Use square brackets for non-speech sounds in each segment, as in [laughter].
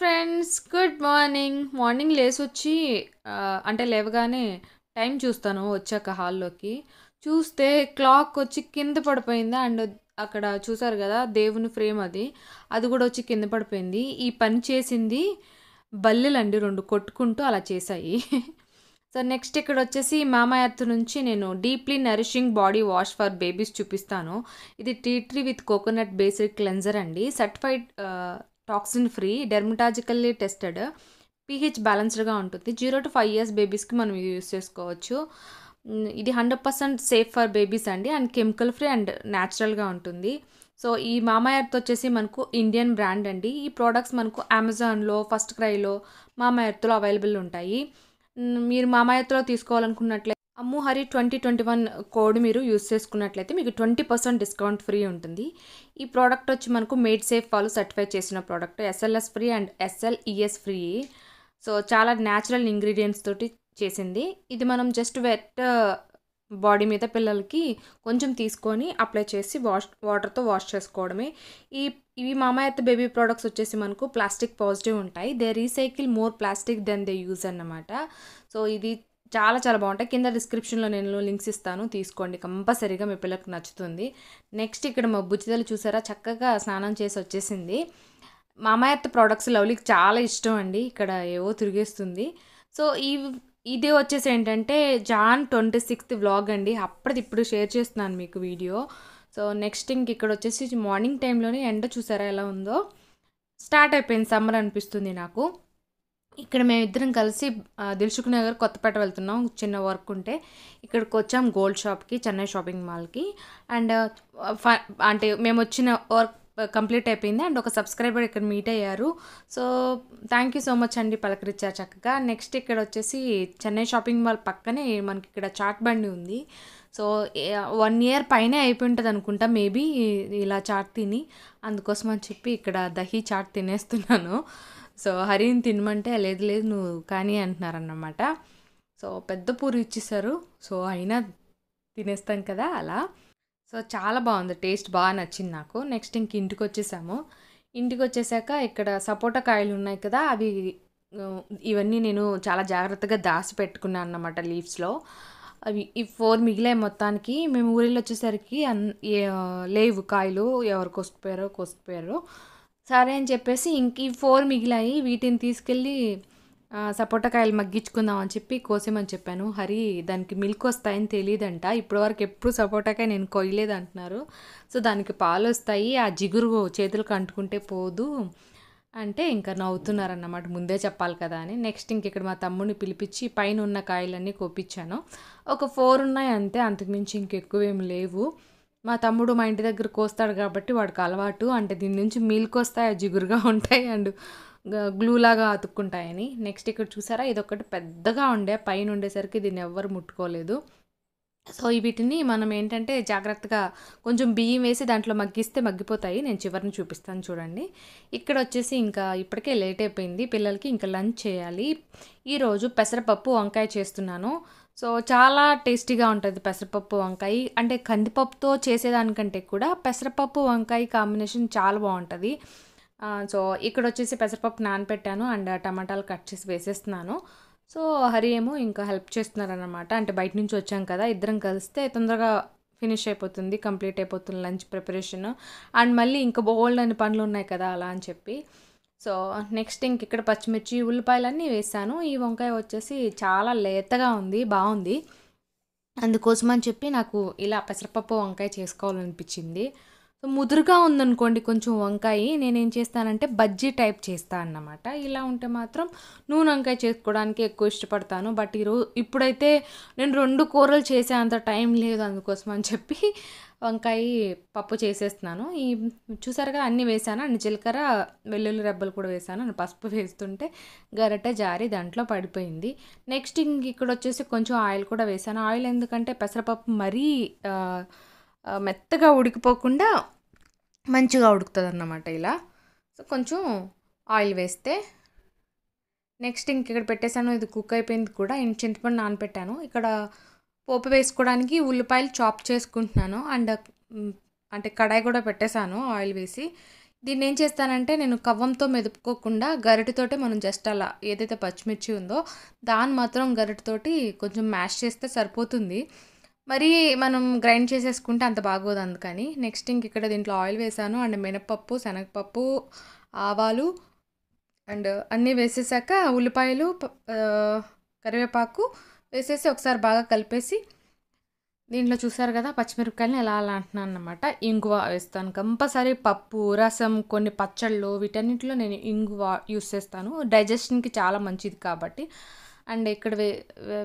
friends good morning morning వచ్చి అంటే లేవగానే టైం చూస్తాను వచ్చాక హాల్లోకి చూస్తే క్లాక్ వచ్చి కింద పడిపోయింది అండ్ అక్కడ చూసారు కదా దేవుని ఫ్రేమ్ అది అది కూడా వచ్చి కింద పడిపోయింది ఈ పని చేసింది బల్లెలండి రెండు కొట్టుకుంటూ అలా చేశాయి సో నెక్స్ట్ ఇక్కడ వచ్చేసి మామాయర్త్ నుంచి నేను deeply nourishing body wash for babies చూపిస్తాను ఇది tea tree with coconut basic cleanser అండి certified toxin free dermatologically tested pH బ్యాలెన్స్డ్గా ఉంటుంది జీరో టు ఫైవ్ ఇయర్స్ బేబీస్కి మనం యూస్ చేసుకోవచ్చు ఇది hundred percent safe for babies అండి అండ్ కెమికల్ ఫ్రీ అండ్ న్యాచురల్గా ఉంటుంది సో ఈ మామా ఎర్త్ వచ్చేసి మనకు ఇండియన్ బ్రాండ్ అండి ఈ ప్రోడక్ట్స్ మనకు అమెజాన్లో ఫస్ట్ క్రైలో మామా ఎర్త్లో అవైలబుల్ ఉంటాయి మీరు మామా ఎర్త్లో తీసుకోవాలనుకున్నట్లయితే Ammu Hari twenty twenty one code మీరు యూస్ చేసుకున్నట్లయితే మీకు ట్వంటీ పర్సెంట్ డిస్కౌంట్ ఫ్రీ ఉంటుంది ఈ ప్రోడక్ట్ వచ్చి మనకు మేడ్ సేఫ్ వాళ్ళు సర్టిఫై చేసిన product SLS free and SLES e free so చాలా న్యాచురల్ ఇంగ్రీడియంట్స్ తోటి చేసింది ఇది మనం జస్ట్ వెట్ బాడీ మీద పిల్లలకి కొంచెం తీసుకొని అప్లై చేసి వాష్ వాటర్తో వాష్ చేసుకోవడమే ఈ ఇవి మామాయత్ బేబీ ప్రోడక్ట్స్ వచ్చేసి మనకు ప్లాస్టిక్ పాజిటివ్ ఉంటాయి they recycle more plastic than they use అన్నమాట సో ఇది చాలా చాలా బాగుంటాయి కింద డిస్క్రిప్షన్లో నేను లింక్స్ ఇస్తాను తీసుకోండి కంపల్సరీగా మీ పిల్లలకు నచ్చుతుంది నెక్స్ట్ ఇక్కడ మా బుజ్జిదలు చూసారా చక్కగా స్నానం చేసి వచ్చేసింది మామాయత్త ప్రోడక్ట్స్ లవ్లీకి చాలా ఇష్టం అండి ఇక్కడ ఏవో తిరిగేస్తుంది సో ఈ ఇదే వచ్చేసి ఏంటంటే జాన్ ట్వంటీ సిక్స్త్ వ్లాగ్ అండి అప్పటిది ఇప్పుడు షేర్ చేస్తున్నాను మీకు వీడియో సో నెక్స్ట్ ఇంక ఇక్కడ వచ్చేసి మార్నింగ్ టైంలోనే ఎండ చూసారా ఎలా ఉందో స్టార్ట్ అయిపోయింది సమ్మర్ అనిపిస్తుంది నాకు ఇక్కడ మేమిద్దరం కలిసి దిల్సుఖ్ నగర్ కొత్తపేట వెళ్తున్నాం చిన్న వర్క్ ఉంటే ఇక్కడికి వచ్చాం గోల్డ్ షాప్కి చెన్నై షాపింగ్ మాల్కి అండ్ అంటే మేము వచ్చిన వర్క్ కంప్లీట్ అయిపోయింది అండ్ ఒక సబ్స్క్రైబర్ ఇక్కడ మీట్ అయ్యారు so thank you so much అండి పలకరించారు చక్కగా నెక్స్ట్ ఇక్కడ వచ్చేసి చెన్నై షాపింగ్ మాల్ పక్కనే మనకి ఇక్కడ చాట్ బండి ఉంది సో వన్ ఇయర్ పైన అయిపోయి ఉంటుంది అనుకుంటా మేబీ ఇలా చాట్ తిని అందుకోసం అని చెప్పి ఇక్కడ దహీ చాట్ తినేస్తున్నాను సో హరిని తినమంటే లేదు లేదు నువ్వు కానీ అంటున్నారన్నమాట సో పెద్ద పూరి ఇచ్చేసారు సో అయినా తినేస్తాం కదా అలా సో చాలా బాగుంది టేస్ట్ బాగా నచ్చింది నాకు నెక్స్ట్ ఇంక ఇంటికి వచ్చేసాము ఇంటికి వచ్చేసాక ఇక్కడ సపోటా కాయలు ఉన్నాయి కదా అవి ఇవన్నీ నేను చాలా జాగ్రత్తగా దాసి పెట్టుకున్నాను అన్నమాట లీవ్స్లో అవి ఈ ఫోర్ మిగిలాయి మొత్తానికి మేము ఊరిలో వచ్చేసరికి అన్ లేవు కాయలు ఎవరు కోసుకుపోయారో కోసుకుపోయారో సరే అని చెప్పేసి ఇంక ఈ ఫోర్ మిగిలాయి వీటిని తీసుకెళ్ళి సపోటాకాయలు మగ్గించుకుందాం అని చెప్పి కోసేమని చెప్పాను హరి దానికి మిల్క్ వస్తాయని తెలియదంట ఇప్పటివరకు ఎప్పుడు సపోటాకాయ నేను కొయ్యలేదు అంటున్నారు సో దానికి పాలు వస్తాయి ఆ జిగురు చేతులకు అంటుకుంటే పోదు అంటే ఇంకా నవ్వుతున్నారన్నమాట ముందే చెప్పాలి కదా అని నెక్స్ట్ ఇంక ఇక్కడ మా తమ్ముడిని పిలిపించి పైన ఉన్న కాయలన్నీ కోపించాను ఒక ఫోర్ ఉన్నాయి అంతే అంతకుమించి ఇంకెక్కువేం లేవు మా తమ్ముడు మా ఇంటి దగ్గర కోస్తాడు కాబట్టి వాడికి అలవాటు అంటే దీని నుంచి మీల్కి వస్తాయి జిగురుగా ఉంటాయి అండ్ గ్లూలాగా అతుక్కుంటాయని నెక్స్ట్ ఇక్కడ చూసారా ఇదొకటి పెద్దగా ఉండే పైన ఉండేసరికి దీన్ని ఎవ్వరు ముట్టుకోలేదు సో వీటిని మనం ఏంటంటే జాగ్రత్తగా కొంచెం బియ్యం వేసి దాంట్లో మగ్గిస్తే మగ్గిపోతాయి నేను చివరిని చూపిస్తాను చూడండి ఇక్కడ వచ్చేసి ఇంకా ఇప్పటికే లేట్ అయిపోయింది పిల్లలకి ఇంకా లంచ్ చేయాలి ఈరోజు పెసరపప్పు వంకాయ చేస్తున్నాను సో చాలా టేస్టీగా ఉంటుంది పెసరపప్పు వంకాయ అంటే కందిపప్పుతో చేసేదానికంటే కూడా పెసరపప్పు వంకాయ కాంబినేషన్ చాలా బాగుంటుంది సో ఇక్కడ వచ్చేసి పెసరపప్పు నానపెట్టాను అండ్ టమాటాలు కట్ చేసి వేసేస్తున్నాను సో హరి ఏమో ఇంకా హెల్ప్ చేస్తున్నారనమాట అంటే బయట నుంచి వచ్చాం కదా ఇద్దరం కలిస్తే తొందరగా ఫినిష్ అయిపోతుంది కంప్లీట్ అయిపోతుంది లంచ్ ప్రిపరేషన్ అండ్ మళ్ళీ ఇంకా బోల్డ్ అని పనులు ఉన్నాయి కదా అలా అని చెప్పి సో నెక్స్ట్ ఇంక ఇక్కడ పచ్చిమిర్చి ఉల్లిపాయలన్నీ వేసాను ఈ వంకాయ వచ్చేసి చాలా లేతగా ఉంది బాగుంది అందుకోసమని చెప్పి నాకు ఇలా పెసరపప్పు వంకాయ చేసుకోవాలనిపించింది సో ముదురుగా ఉందనుకోండి కొంచెం వంకాయ నేనేం చేస్తానంటే బజ్జీ టైప్ చేస్తాను అన్నమాట ఇలా ఉంటే మాత్రం నూనె వంకాయ చేసుకోవడానికి ఎక్కువ ఇష్టపడతాను బట్ ఈరోజు ఇప్పుడైతే నేను రెండు కూరలు చేసే అంత టైం లేదు అందుకోసం అని చెప్పి వంకాయ పప్పు చేసేస్తున్నాను ఈ చూసారుగా కదా అన్నీ వేసాను అన్ని జీలకర్ర వెల్లుల్లి రెబ్బలు కూడా వేసాను నేను పసుపు వేస్తుంటే గరట జారి దాంట్లో పడిపోయింది నెక్స్ట్ ఇంక ఇక్కడ వచ్చేసి కొంచెం ఆయిల్ కూడా వేసాను ఆయిల్ ఎందుకంటే పెసరపప్పు మరీ మెత్తగా ఉడికిపోకుండా మంచిగా ఉడుకుతుంది అన్నమాట ఇలా సో కొంచెం ఆయిల్ వేస్తే నెక్స్ట్ ఇంక ఇక్కడ పెట్టేశాను ఇది కుక్ అయిపోయింది కూడా చింతపండు నానపెట్టాను ఇక్కడ పోపు వేసుకోవడానికి ఉల్లిపాయలు చాప్ చేసుకుంటున్నాను అండ్ అంటే కడాయి కూడా పెట్టేశాను ఆయిల్ వేసి దీన్ని ఏం చేస్తానంటే నేను కవ్వంతో మెదుపుకోకుండా గరిటితోటే మనం జస్ట్ అలా ఏదైతే పచ్చిమిర్చి ఉందో దాన్ని మాత్రం గరిటితోటి కొంచెం మ్యాష్ చేస్తే సరిపోతుంది మరి మనం గ్రైండ్ చేసేసుకుంటే అంత బాగోదు అందుకని నెక్స్ట్ ఇంక ఇక్కడ దీంట్లో ఆయిల్ వేసాను అండ్ మినపప్పు శనగపప్పు ఆవాలు అండ్ అన్నీ వేసేసాక ఉల్లిపాయలు కరివేపాకు వేసేసి ఒకసారి బాగా కలిపేసి దీంట్లో చూసారు కదా పచ్చిమిరపకాయలు ఎలా అలా అంటున్నాను అనమాట ఇంగువ వేస్తాను కంపల్సరీ పప్పు రసం కొన్ని పచ్చళ్ళు వీటన్నిటిలో నేను ఇంగువ యూస్ చేస్తాను డైజెషన్కి చాలా మంచిది కాబట్టి అండ్ ఇక్కడ వే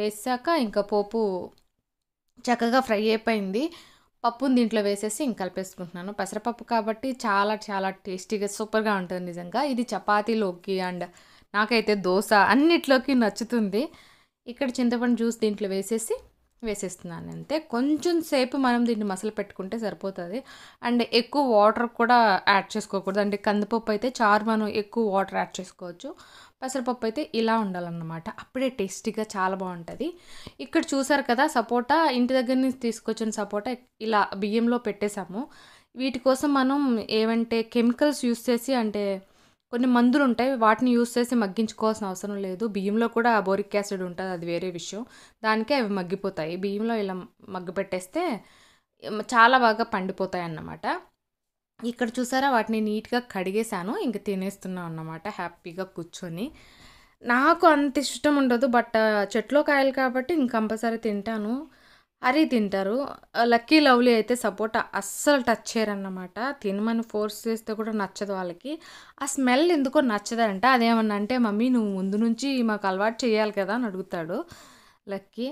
వేసాక ఇంకా పోపు చక్కగా ఫ్రై అయిపోయింది పప్పును దీంట్లో వేసేసి ఇంక కలిపేసుకుంటున్నాను పెసరపప్పు కాబట్టి చాలా చాలా టేస్టీగా సూపర్గా ఉంటుంది నిజంగా ఇది చపాతీలోకి అండ్ నాకైతే దోశ అన్నిట్లోకి నచ్చుతుంది ఇక్కడ చింతపండు జ్యూస్ దీంట్లో వేసేసి వేసేస్తున్నాను అంతే కొంచెం సేపు మనం దీన్ని మసలు పెట్టుకుంటే సరిపోతుంది అండ్ ఎక్కువ వాటర్ కూడా యాడ్ చేసుకోకూడదు అంటే కందిపప్పు అయితే చారు మనం ఎక్కువ వాటర్ యాడ్ చేసుకోవచ్చు పెసరపప్పు అయితే ఇలా ఉండాలన్నమాట అప్పుడే టేస్టీగా చాలా బాగుంటుంది ఇక్కడ చూసారు కదా సపోటా ఇంటి దగ్గర నుంచి తీసుకొచ్చిన సపోటా ఇలా బియ్యంలో పెట్టేశాము వీటి కోసం మనం ఏమంటే కెమికల్స్ యూస్ చేసి అంటే కొన్ని మందులు ఉంటాయి వాటిని యూస్ చేసి మగ్గించుకోవాల్సిన అవసరం లేదు బియ్యంలో కూడా బోరిక్ యాసిడ్ ఉంటుంది అది వేరే విషయం దానికే అవి మగ్గిపోతాయి బియ్యంలో ఇలా మగ్గిపెట్టేస్తే చాలా బాగా పండిపోతాయి అన్నమాట ఇక్కడ చూసారా వాటిని నీట్గా కడిగేశాను ఇంక తినేస్తున్నాను అన్నమాట హ్యాపీగా కూర్చొని నాకు అంత ఇష్టం ఉండదు బట్ చెట్లో కాయలు కాబట్టి ఇంక కంపల్సరీ తింటాను అరే తింటారు లక్కీ లవ్లీ అయితే సపోటా అస్సలు టచ్ చేయరన్నమాట తినమని ఫోర్స్ చేస్తే కూడా నచ్చదు వాళ్ళకి ఆ స్మెల్ ఎందుకో నచ్చదంట అదేమన్నా అంటే మమ్మీ నువ్వు ముందు నుంచి మాకు అలవాటు చేయాలి కదా అని అడుగుతాడు లక్కీ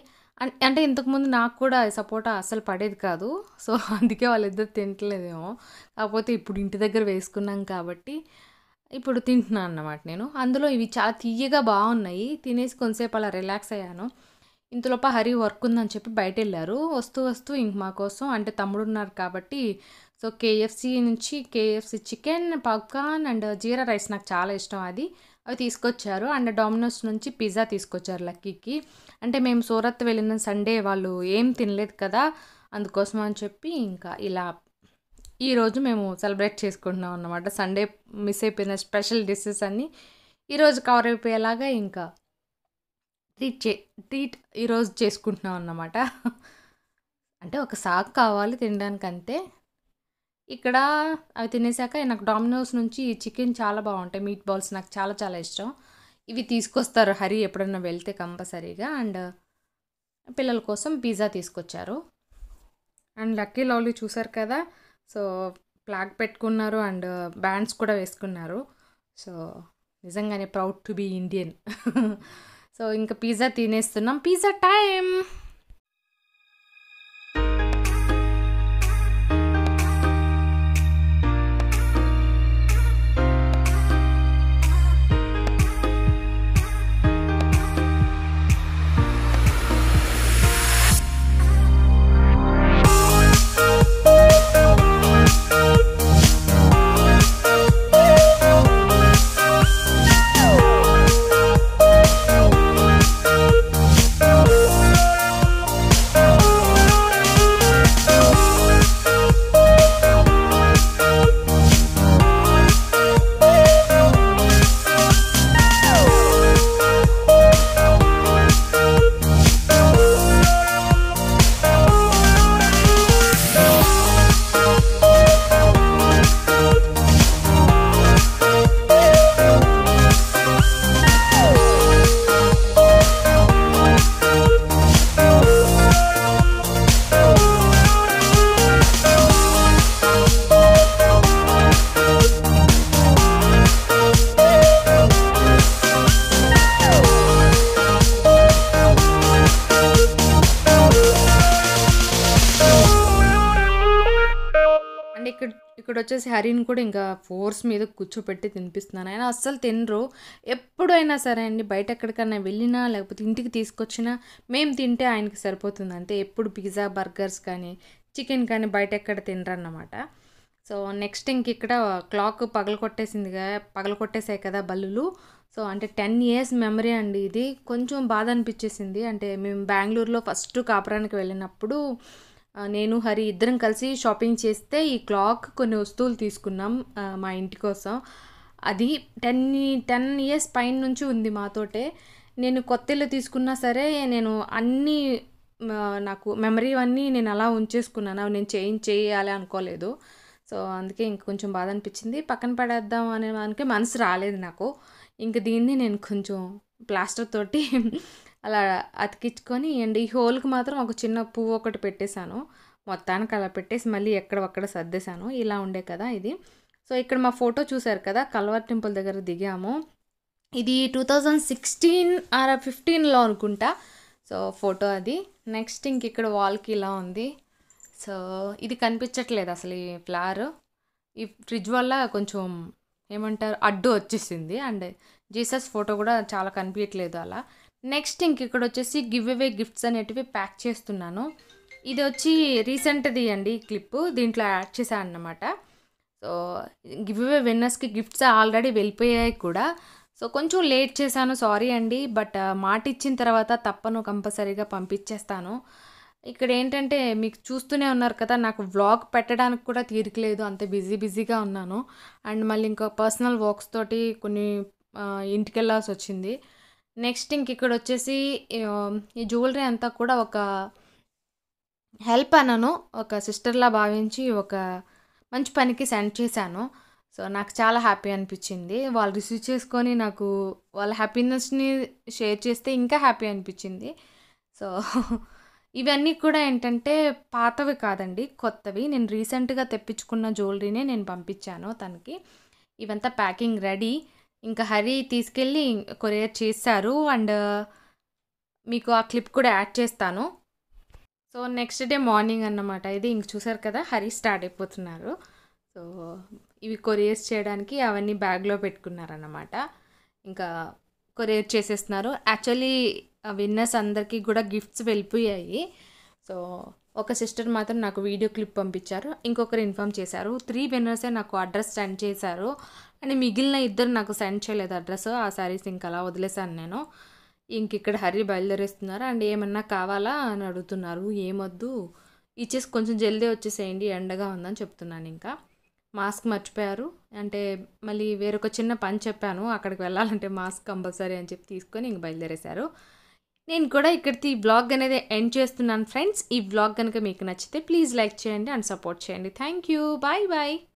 అంటే ఇంతకుముందు నాకు కూడా సపోటా అసలు పడేది కాదు సో [laughs] అందుకే వాళ్ళిద్దరు తింటలేదేమో కాకపోతే ఇప్పుడు ఇంటి దగ్గర వేసుకున్నాం కాబట్టి ఇప్పుడు తింటున్నాను అన్నమాట నేను అందులో ఇవి చాలా తీయగా బాగున్నాయి తినేసి కొంతసేపు అలా రిలాక్స్ అయ్యాను ఇంతలోప హరి వర్క్ ఉందని చెప్పి బయట వెళ్ళారు వస్తూ వస్తూ ఇంక మా కోసం అంటే తమ్ముడు ఉన్నారు కాబట్టి సో కేఎఫ్సి నుంచి KFC chicken popcorn and jeera rice నాకు చాలా ఇష్టం అది అవి తీసుకొచ్చారు అండ్ డామినోస్ నుంచి పిజ్జా తీసుకొచ్చారు లక్కీకి అంటే మేము సూరత్ వెళ్ళిన సండే వాళ్ళు ఏం తినలేదు కదా అందుకోసం అని చెప్పి ఇంకా ఇలా ఈరోజు మేము సెలబ్రేట్ చేసుకుంటున్నాం అన్నమాట సండే మిస్ అయిపోయిన స్పెషల్ డిషెస్ అన్నీ ఈరోజు కవర్ అయిపోయేలాగా ఇంకా ట్రీట్ చే ట్రీట్ ఈరోజు చేసుకుంటున్నాం అన్నమాట అంటే ఒక సాగు కావాలి తినడానికి అంతే ఇక్కడ అవి తినేసాక నాకు డామినోస్ నుంచి చికెన్ చాలా బాగుంటాయి మీట్ బాల్స్ నాకు చాలా చాలా ఇష్టం ఇవి తీసుకొస్తారు హరి ఎప్పుడన్నా వెళ్తే కంపల్సరీగా అండ్ పిల్లల కోసం పిజ్జా తీసుకొచ్చారు అండ్ లక్కీ లవ్లీ చూసారు కదా సో ఫ్లాగ్ పెట్టుకున్నారు అండ్ బ్యాండ్స్ కూడా వేసుకున్నారు సో నిజంగానే proud to be Indian so ఇంకా పిజ్జా తినేస్తున్నాం పిజ్జా టైం వచ్చేసి హరిని కూడా ఇంకా ఫోర్స్ మీద కూర్చోపెట్టి తినిపిస్తున్నాను ఆయన అస్సలు తినరు ఎప్పుడైనా సరే అండి బయట ఎక్కడికైనా వెళ్ళినా లేకపోతే ఇంటికి తీసుకొచ్చినా మేము తింటే ఆయనకి సరిపోతుంది అంతే ఎప్పుడు పిజ్జా బర్గర్స్ కానీ చికెన్ కానీ బయట ఎక్కడ తినరన్నమాట సో నెక్స్ట్ ఇంక ఇక్కడ క్లాక్ పగల కొట్టేసిందిగా పగల కొట్టేసాయి కదా బల్లులు సో అంటే టెన్ ఇయర్స్ మెమరీ అండి ఇది కొంచెం బాధ అనిపించేసింది అంటే మేము బెంగళూరులో ఫస్ట్ కాపురానికి వెళ్ళినప్పుడు నేను హరి ఇద్దరం కలిసి షాపింగ్ చేస్తే ఈ క్లాక్ కొన్ని వస్తువులు తీసుకున్నాం మా ఇంటి కోసం అది టెన్ టెన్ ఇయర్స్ పైన నుంచి ఉంది మాతోటే నేను కొత్త ఇల్లు తీసుకున్నా సరే నేను అన్నీ నాకు మెమరీ అన్నీ నేను అలా ఉంచేసుకున్నాను అవి నేను చేంజ్ చేయాలి అనుకోలేదు సో అందుకే ఇంక కొంచెం బాధ అనిపించింది పక్కన పడేద్దాం అనే దానికి మనసు రాలేదు నాకు ఇంక దీన్ని నేను కొంచెం ప్లాస్టర్ తోటి అలా అతికించుకొని అండ్ ఈ హోల్కి మాత్రం ఒక చిన్న పువ్వు ఒకటి పెట్టేశాను మొత్తానికి అలా పెట్టేసి మళ్ళీ ఎక్కడ ఒక్కడ సర్దేశాను ఇలా ఉండే కదా ఇది సో ఇక్కడ మా ఫోటో చూశారు కదా కల్వర్ టెంపుల్ దగ్గర దిగాము ఇది టూ థౌజండ్ సిక్స్టీన్ ఆర్ ఫిఫ్టీన్లో అనుకుంటా సో ఫోటో అది నెక్స్ట్ ఇంక ఇక్కడ వాల్కి ఇలా ఉంది సో ఇది కనిపించట్లేదు అసలు ఈ ఫ్లవర్ ఈ ఫ్రిడ్జ్ వల్ల కొంచెం ఏమంటారు అడ్డు వచ్చేసింది అండ్ జీసస్ ఫోటో కూడా చాలా కనిపించట్లేదు అలా నెక్స్ట్ ఇంక ఇక్కడ వచ్చేసి గివ్ అవే గిఫ్ట్స్ అనేటివి ప్యాక్ చేస్తున్నాను ఇది వచ్చి రీసెంట్ది అండి క్లిప్పు దీంట్లో యాడ్ చేశాను అన్నమాట సో గివ్ అవే విన్నర్స్కి గిఫ్ట్స్ ఆల్రెడీ వెళ్ళిపోయాయి కూడా సో కొంచెం లేట్ చేశాను సారీ అండి బట్ మాట ఇచ్చిన తర్వాత తప్పను కంపల్సరీగా పంపించేస్తాను ఇక్కడ ఏంటంటే మీకు చూస్తూనే ఉన్నారు కదా నాకు వ్లాగ్ పెట్టడానికి కూడా తీరికలేదు అంత బిజీ బిజీగా ఉన్నాను అండ్ మళ్ళీ ఇంకా పర్సనల్ వర్క్స్ తోటి కొన్ని ఇంటికి వెళ్ళాల్సి వచ్చింది నెక్స్ట్ ఇంక ఇక్కడ వచ్చేసి ఈ జ్యువెలరీ అంతా కూడా ఒక హెల్ప్ అనను ఒక సిస్టర్లా భావించి ఒక మంచి పనికి సెండ్ చేశాను సో నాకు చాలా హ్యాపీ అనిపించింది వాళ్ళు రిసీవ్ చేసుకొని నాకు వాళ్ళ హ్యాపీనెస్ని షేర్ చేస్తే ఇంకా హ్యాపీ అనిపించింది సో ఇవన్నీ కూడా ఏంటంటే పాతవి కాదండి కొత్తవి నేను రీసెంట్గా తెప్పించుకున్న జ్యువెలరీనే నేను పంపించాను తనకి ఇవంతా ప్యాకింగ్ రెడీ ఇంకా హరి తీసుకెళ్ళి కొరియర్ చేస్తారు అండ్ మీకు ఆ క్లిప్ కూడా యాడ్ చేస్తాను సో నెక్స్ట్ డే మార్నింగ్ అన్నమాట ఇది ఇంక చూసారు కదా హరి స్టార్ట్ అయిపోతున్నారు సో ఇవి కొరియర్స్ చేయడానికి అవన్నీ బ్యాగ్లో పెట్టుకున్నారన్నమాట ఇంకా కొరియర్ చేసేస్తున్నారు యాక్చువల్లీ విన్నర్స్ అందరికీ కూడా గిఫ్ట్స్ వెళ్ళిపోయాయి సో ఒక సిస్టర్ మాత్రం నాకు వీడియో క్లిప్ పంపించారు ఇంకొకరు ఇన్ఫామ్ చేశారు త్రీ విన్నర్సే నాకు అడ్రస్ సెండ్ చేశారు కానీ మిగిలిన ఇద్దరు నాకు సెండ్ చేయలేదు అడ్రస్ ఆ శారీస్ ఇంక అలా వదిలేశాను నేను ఇంక ఇక్కడ హరి బయలుదేరేస్తున్నారు అండ్ ఏమన్నా కావాలా అని అడుగుతున్నారు ఏమొద్దు ఇచ్చేసి కొంచెం జల్దీ వచ్చేసేయండి ఎండగా ఉందని చెప్తున్నాను ఇంకా మాస్క్ మర్చిపోయారు అంటే మళ్ళీ వేరొక చిన్న పని చెప్పాను అక్కడికి వెళ్ళాలంటే మాస్క్ కంపల్సరీ అని చెప్పి తీసుకొని ఇంక బయలుదేరేశారు నేను కూడా ఇక్కడికి ఈ బ్లాగ్ అనేది ఎండ్ చేస్తున్నాను ఫ్రెండ్స్ ఈ బ్లాగ్ కనుక మీకు నచ్చితే ప్లీజ్ లైక్ చేయండి అండ్ సపోర్ట్ చేయండి థ్యాంక్ యూ బాయ్ బాయ్